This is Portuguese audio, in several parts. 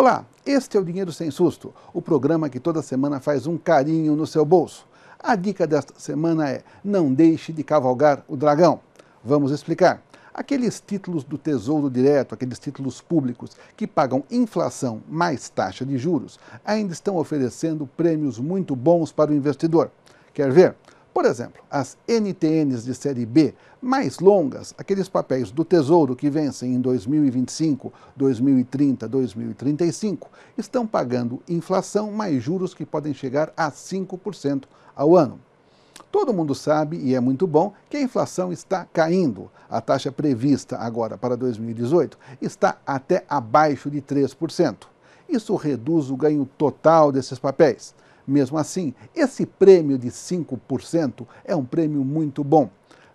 Olá, este é o Dinheiro Sem Susto, o programa que toda semana faz um carinho no seu bolso. A dica desta semana é: não deixe de cavalgar o dragão. Vamos explicar. Aqueles títulos do Tesouro Direto, aqueles títulos públicos que pagam inflação mais taxa de juros, ainda estão oferecendo prêmios muito bons para o investidor. Quer ver? Por exemplo, as NTNs de série B mais longas, aqueles papéis do Tesouro que vencem em 2025, 2030, 2035, estão pagando inflação mais juros que podem chegar a 5% ao ano. Todo mundo sabe, e é muito bom, que a inflação está caindo. A taxa prevista agora para 2018 está até abaixo de 3%. Isso reduz o ganho total desses papéis. Mesmo assim, esse prêmio de 5% é um prêmio muito bom.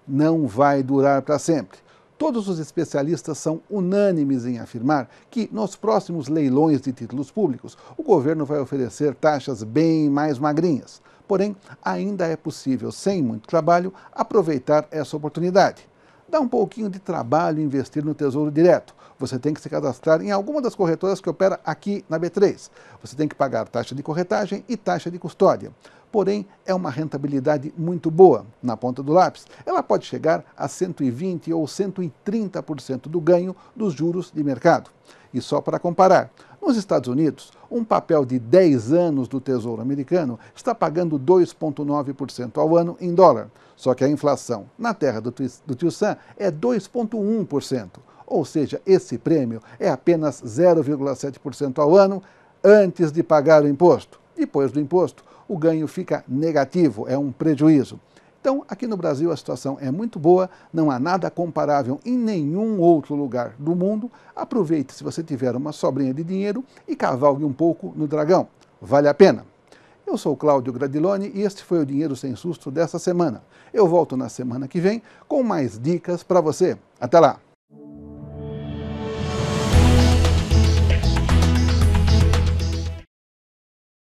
Não vai durar para sempre. Todos os especialistas são unânimes em afirmar que, nos próximos leilões de títulos públicos, o governo vai oferecer taxas bem mais magrinhas. Porém, ainda é possível, sem muito trabalho, aproveitar essa oportunidade. Dá um pouquinho de trabalho investir no Tesouro Direto. Você tem que se cadastrar em alguma das corretoras que opera aqui na B3. Você tem que pagar taxa de corretagem e taxa de custódia. Porém, é uma rentabilidade muito boa na ponta do lápis. Ela pode chegar a 120 ou 130% do ganho dos juros de mercado. E só para comparar, nos Estados Unidos, um papel de 10 anos do Tesouro Americano está pagando 2,9% ao ano em dólar. Só que a inflação na terra do, Tio Sam é 2,1%. Ou seja, esse prêmio é apenas 0,7% ao ano antes de pagar o imposto. Depois do imposto, o ganho fica negativo, é um prejuízo. Então, aqui no Brasil a situação é muito boa, não há nada comparável em nenhum outro lugar do mundo. Aproveite se você tiver uma sobrinha de dinheiro e cavalgue um pouco no dragão. Vale a pena. Eu sou Cláudio Gradiloni e este foi o Dinheiro Sem Susto dessa semana. Eu volto na semana que vem com mais dicas para você. Até lá!